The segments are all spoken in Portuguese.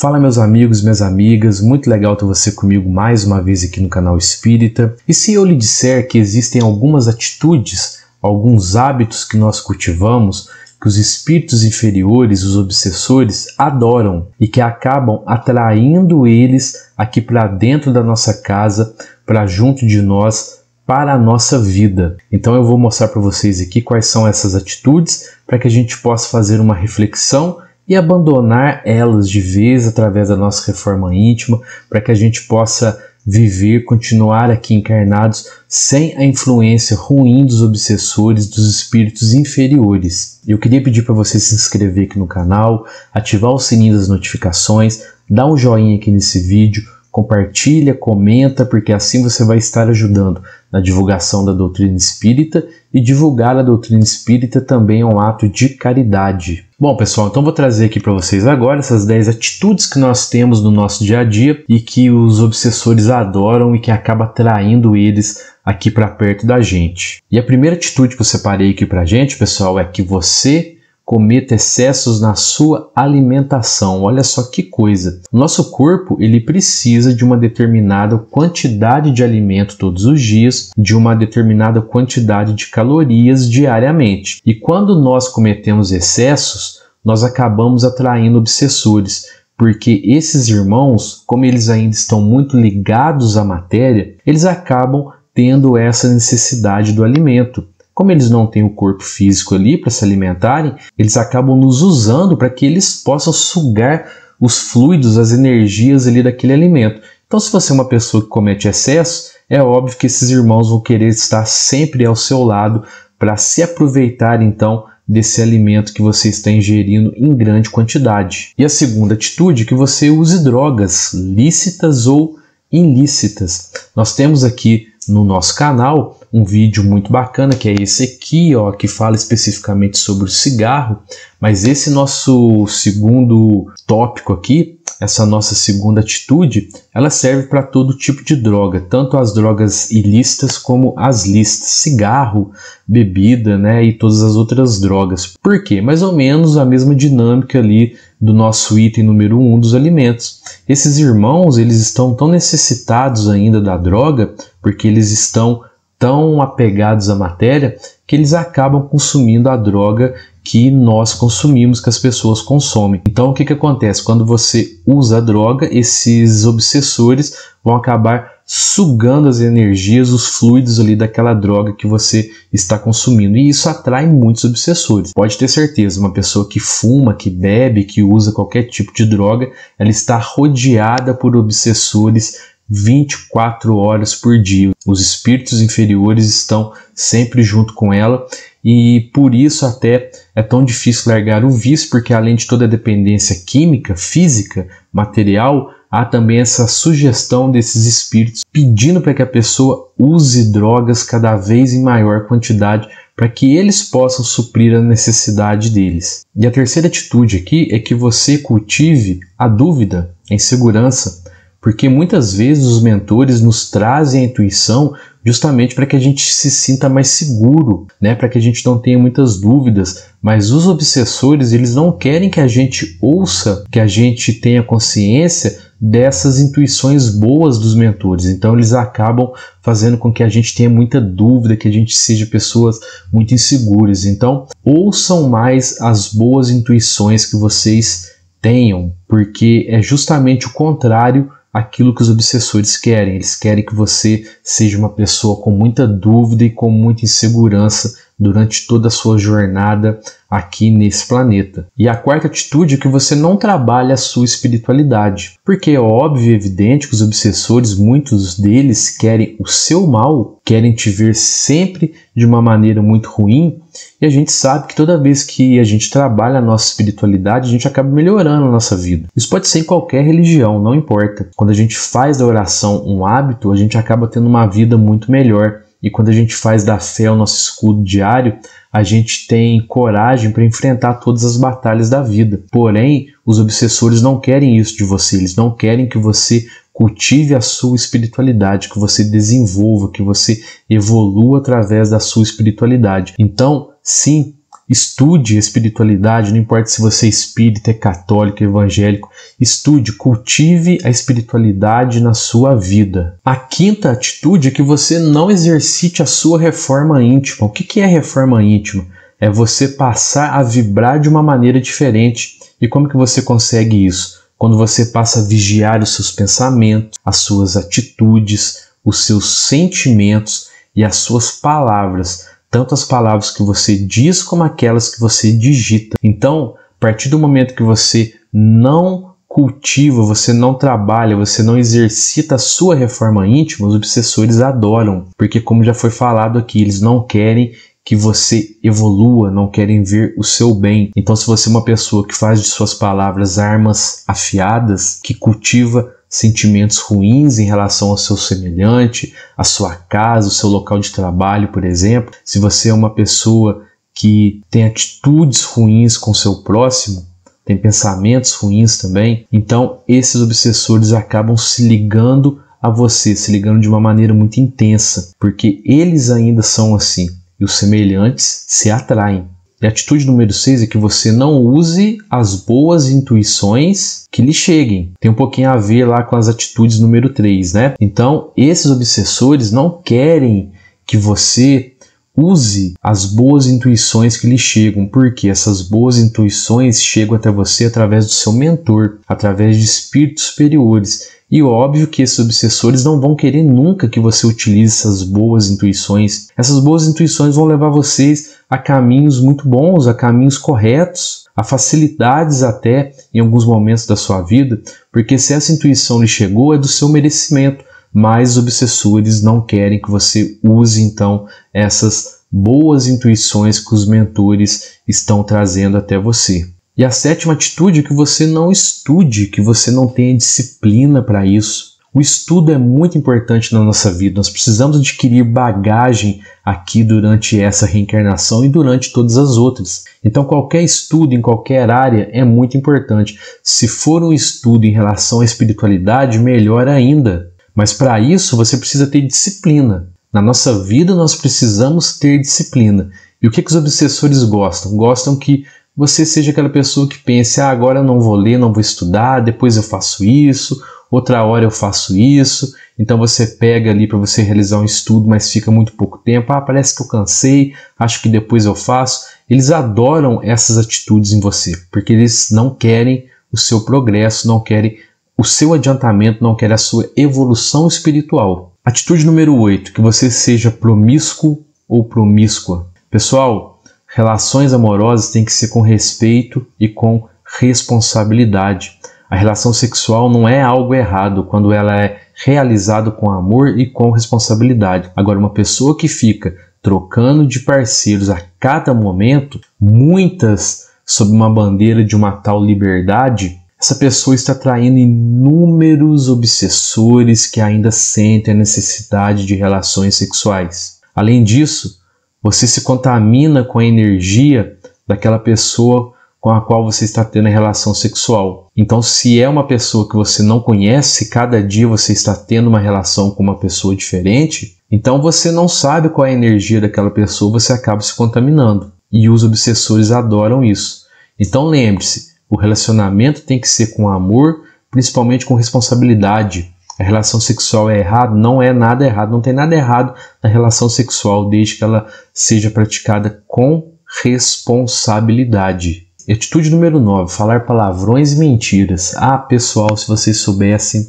Fala meus amigos, minhas amigas, muito legal ter você comigo mais uma vez aqui no canal Espírita. E se eu lhe disser que existem algumas atitudes, alguns hábitos que nós cultivamos, que os espíritos inferiores, os obsessores, adoram e que acabam atraindo eles aqui para dentro da nossa casa, para junto de nós, para a nossa vida. Então eu vou mostrar para vocês aqui quais são essas atitudes para que a gente possa fazer uma reflexão e abandonar elas de vez através da nossa reforma íntima, para que a gente possa viver, continuar aqui encarnados sem a influência ruim dos obsessores, dos espíritos inferiores. Eu queria pedir para você se inscrever aqui no canal, ativar o sininho das notificações, dá um joinha aqui nesse vídeo, compartilha, comenta, porque assim você vai estar ajudando na divulgação da doutrina espírita e divulgar a doutrina espírita também é um ato de caridade. Bom, pessoal, então vou trazer aqui para vocês agora essas 10 atitudes que nós temos no nosso dia a dia e que os obsessores adoram e que acaba atraindo eles aqui para perto da gente. E a primeira atitude que eu separei aqui para gente, pessoal, é que você cometa excessos na sua alimentação. Olha só que coisa. Nosso corpo, ele precisa de uma determinada quantidade de alimento todos os dias, de uma determinada quantidade de calorias diariamente. E quando nós cometemos excessos, nós acabamos atraindo obsessores, porque esses irmãos, como eles ainda estão muito ligados à matéria, eles acabam tendo essa necessidade do alimento. Como eles não têm o corpo físico ali para se alimentarem, eles acabam nos usando para que eles possam sugar os fluidos, as energias ali daquele alimento. Então, se você é uma pessoa que comete excesso, é óbvio que esses irmãos vão querer estar sempre ao seu lado para se aproveitar então desse alimento que você está ingerindo em grande quantidade. E a segunda atitude é que você use drogas lícitas ou ilícitas. Nós temos aqui no nosso canal um vídeo muito bacana que é esse aqui, ó, que fala especificamente sobre o cigarro. Mas esse nosso segundo tópico aqui, essa nossa segunda atitude, ela serve para todo tipo de droga, tanto as drogas ilícitas como as listas, cigarro, bebida, né, e todas as outras drogas. Por quê? Mais ou menos a mesma dinâmica ali do nosso item número 1 um dos alimentos. Esses irmãos, eles estão tão necessitados ainda da droga, porque eles estão tão apegados à matéria, que eles acabam consumindo a droga que nós consumimos, que as pessoas consomem. Então, o que, que acontece? Quando você usa a droga, esses obsessores vão acabar sugando as energias, os fluidos ali daquela droga que você está consumindo. E isso atrai muitos obsessores. Pode ter certeza, uma pessoa que fuma, que bebe, que usa qualquer tipo de droga, ela está rodeada por obsessores 24 horas por dia. Os espíritos inferiores estão sempre junto com ela e por isso até é tão difícil largar o vício, porque além de toda a dependência química, física, material, há também essa sugestão desses espíritos pedindo para que a pessoa use drogas cada vez em maior quantidade para que eles possam suprir a necessidade deles. E a terceira atitude aqui é que você cultive a dúvida, a insegurança, porque muitas vezes os mentores nos trazem a intuição justamente para que a gente se sinta mais seguro, né? Para que a gente não tenha muitas dúvidas. Mas os obsessores, eles não querem que a gente ouça, que a gente tenha consciência dessas intuições boas dos mentores. Então eles acabam fazendo com que a gente tenha muita dúvida, que a gente seja pessoas muito inseguras. Então, ouçam mais as boas intuições que vocês tenham, porque é justamente o contrário aquilo que os obsessores querem. Eles querem que você seja uma pessoa com muita dúvida e com muita insegurança durante toda a sua jornada aqui nesse planeta. E a quarta atitude é que você não trabalha a sua espiritualidade, porque é óbvio e evidente que os obsessores, muitos deles querem o seu mal, querem te ver sempre de uma maneira muito ruim, e a gente sabe que toda vez que a gente trabalha a nossa espiritualidade, a gente acaba melhorando a nossa vida. Isso pode ser em qualquer religião, não importa. Quando a gente faz da oração um hábito, a gente acaba tendo uma vida muito melhor e quando a gente faz da fé o nosso escudo diário, a gente tem coragem para enfrentar todas as batalhas da vida. Porém, os obsessores não querem isso de você, eles não querem que você cultive a sua espiritualidade, que você desenvolva, que você evolua através da sua espiritualidade. Então, sim, Estude espiritualidade, não importa se você é espírita, é católico, é evangélico. Estude, cultive a espiritualidade na sua vida. A quinta atitude é que você não exercite a sua reforma íntima. O que é reforma íntima? É você passar a vibrar de uma maneira diferente. E como que você consegue isso? Quando você passa a vigiar os seus pensamentos, as suas atitudes, os seus sentimentos e as suas palavras tanto as palavras que você diz como aquelas que você digita. Então, a partir do momento que você não cultiva, você não trabalha, você não exercita a sua reforma íntima, os obsessores adoram, porque como já foi falado aqui, eles não querem que você evolua, não querem ver o seu bem. Então, se você é uma pessoa que faz de suas palavras armas afiadas, que cultiva sentimentos ruins em relação ao seu semelhante, à sua casa, ao seu local de trabalho, por exemplo, se você é uma pessoa que tem atitudes ruins com seu próximo, tem pensamentos ruins também, então esses obsessores acabam se ligando a você, se ligando de uma maneira muito intensa, porque eles ainda são assim e os semelhantes se atraem. E a atitude número 6 é que você não use as boas intuições que lhe cheguem. Tem um pouquinho a ver lá com as atitudes número 3, né? Então, esses obsessores não querem que você use as boas intuições que lhe chegam, porque essas boas intuições chegam até você através do seu mentor, através de espíritos superiores e óbvio que esses obsessores não vão querer nunca que você utilize essas boas intuições. Essas boas intuições vão levar vocês a caminhos muito bons, a caminhos corretos, a facilidades até em alguns momentos da sua vida, porque se essa intuição lhe chegou é do seu merecimento, mas os obsessores não querem que você use então essas boas intuições que os mentores estão trazendo até você. E a sétima atitude é que você não estude, que você não tenha disciplina para isso. O estudo é muito importante na nossa vida. Nós precisamos adquirir bagagem aqui durante essa reencarnação e durante todas as outras. Então, qualquer estudo em qualquer área é muito importante. Se for um estudo em relação à espiritualidade, melhor ainda. Mas para isso você precisa ter disciplina. Na nossa vida nós precisamos ter disciplina. E o que, que os obsessores gostam? Gostam que você seja aquela pessoa que pense: ah, agora eu não vou ler, não vou estudar, depois eu faço isso, outra hora eu faço isso. Então você pega ali para você realizar um estudo, mas fica muito pouco tempo. Ah, parece que eu cansei, acho que depois eu faço. Eles adoram essas atitudes em você, porque eles não querem o seu progresso, não querem o seu adiantamento, não querem a sua evolução espiritual. Atitude número 8, que você seja promíscuo ou promíscua. Pessoal, Relações amorosas têm que ser com respeito e com responsabilidade. A relação sexual não é algo errado quando ela é realizada com amor e com responsabilidade. Agora, uma pessoa que fica trocando de parceiros a cada momento, muitas sob uma bandeira de uma tal liberdade, essa pessoa está atraindo inúmeros obsessores que ainda sentem a necessidade de relações sexuais. Além disso, você se contamina com a energia daquela pessoa com a qual você está tendo a relação sexual. Então, se é uma pessoa que você não conhece, cada dia você está tendo uma relação com uma pessoa diferente, então você não sabe qual é a energia daquela pessoa, você acaba se contaminando. E os obsessores adoram isso. Então, lembre-se, o relacionamento tem que ser com amor, principalmente com responsabilidade a relação sexual é errada, não é nada errado, não tem nada errado na relação sexual, desde que ela seja praticada com responsabilidade. Atitude número 9, falar palavrões e mentiras. Ah, pessoal, se vocês soubessem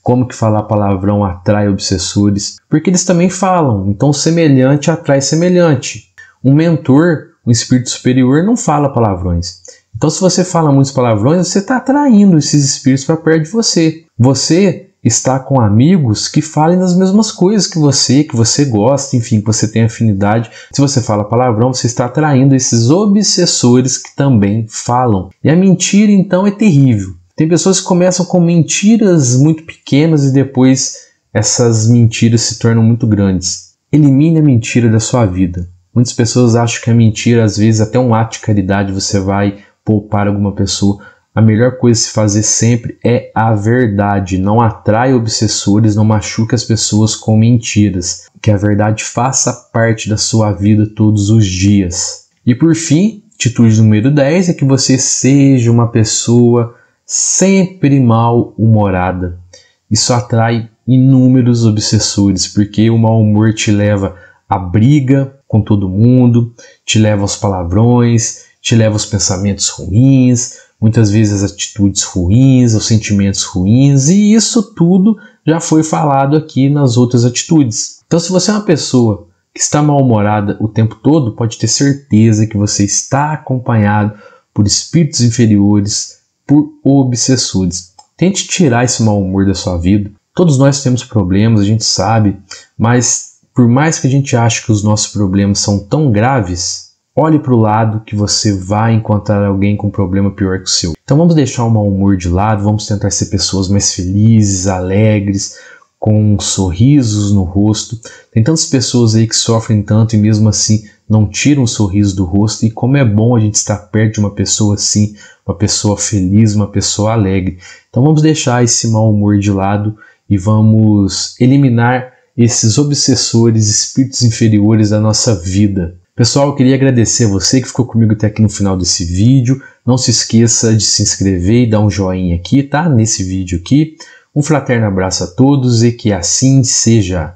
como que falar palavrão atrai obsessores, porque eles também falam, então semelhante atrai semelhante. Um mentor, um espírito superior, não fala palavrões. Então, se você fala muitos palavrões, você está atraindo esses espíritos para perto de você. Você estar com amigos que falem das mesmas coisas que você, que você gosta, enfim, que você tem afinidade. Se você fala palavrão, você está atraindo esses obsessores que também falam. E a mentira, então, é terrível. Tem pessoas que começam com mentiras muito pequenas e depois essas mentiras se tornam muito grandes. Elimine a mentira da sua vida. Muitas pessoas acham que a mentira, às vezes, até um ato de caridade você vai poupar alguma pessoa, a melhor coisa a se fazer sempre é a verdade. Não atrai obsessores, não machuque as pessoas com mentiras. Que a verdade faça parte da sua vida todos os dias. E por fim, atitude número 10 é que você seja uma pessoa sempre mal-humorada. Isso atrai inúmeros obsessores, porque o mau humor te leva à briga com todo mundo, te leva aos palavrões, te leva aos pensamentos ruins muitas vezes atitudes ruins, os sentimentos ruins, e isso tudo já foi falado aqui nas outras atitudes. Então, se você é uma pessoa que está mal-humorada o tempo todo, pode ter certeza que você está acompanhado por espíritos inferiores, por obsessores. Tente tirar esse mau humor da sua vida. Todos nós temos problemas, a gente sabe, mas por mais que a gente ache que os nossos problemas são tão graves, Olhe para o lado que você vai encontrar alguém com um problema pior que o seu. Então vamos deixar o mau humor de lado, vamos tentar ser pessoas mais felizes, alegres, com sorrisos no rosto. Tem tantas pessoas aí que sofrem tanto e mesmo assim não tiram o sorriso do rosto. E como é bom a gente estar perto de uma pessoa assim, uma pessoa feliz, uma pessoa alegre. Então vamos deixar esse mau humor de lado e vamos eliminar esses obsessores, espíritos inferiores da nossa vida. Pessoal, eu queria agradecer a você que ficou comigo até aqui no final desse vídeo. Não se esqueça de se inscrever e dar um joinha aqui, tá? Nesse vídeo aqui. Um fraterno abraço a todos e que assim seja.